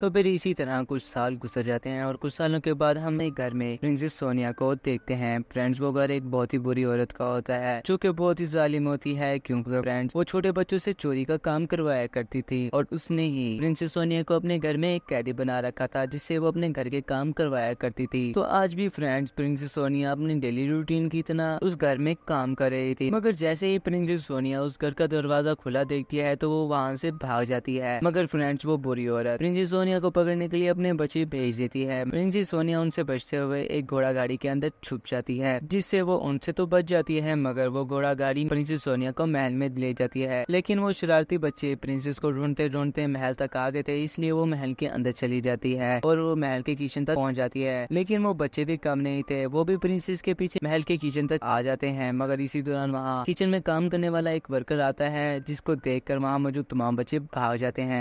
तो फिर इसी तरह कुछ साल गुजर जाते हैं और कुछ सालों के बाद हम एक घर में प्रिंसेस सोनिया को देखते हैं फ्रेंड्स वो घर एक बहुत ही बुरी औरत का होता है जो कि बहुत ही जालिम होती है क्योंकि फ्रेंड्स वो छोटे बच्चों से चोरी का काम करवाया करती थी और उसने ही प्रिंसेस सोनिया को अपने घर में एक कैदी बना रखा था जिससे वो अपने घर के काम करवाया करती थी तो आज भी फ्रेंड्स प्रिंसेस सोनिया अपनी डेली रूटीन की तरह उस घर में काम कर रही थी मगर जैसे ही प्रिंसेस सोनिया उस घर का दरवाजा खुला देखती है तो वो वहाँ से भाग जाती है मगर फ्रेंड्स वो बुरी औरत प्रिंसेस सोनिया सोनिया को पकड़ने के लिए अपने बच्चे भेज देती है प्रिंसी सोनिया उनसे बचते हुए एक घोड़ा गाड़ी के अंदर छुप जाती है जिससे वो उनसे तो बच जाती है मगर वो घोड़ा गाड़ी प्रिंसेस सोनिया को महल में ले जाती है लेकिन वो शरारती बच्चे प्रिंसेस को ढूंढते ढूंढते महल तक आ गए थे इसलिए वो महल के अंदर चली जाती है और वो महल के किचन तक पहुँच जाती है लेकिन वो बच्चे भी कम नहीं थे वो भी प्रिंसेस के पीछे महल के किचन तक आ जाते हैं मगर इसी दौरान वहाँ किचन में काम करने वाला एक वर्कर आता है जिसको देख कर वहाँ मौजूद तमाम बच्चे भाग जाते हैं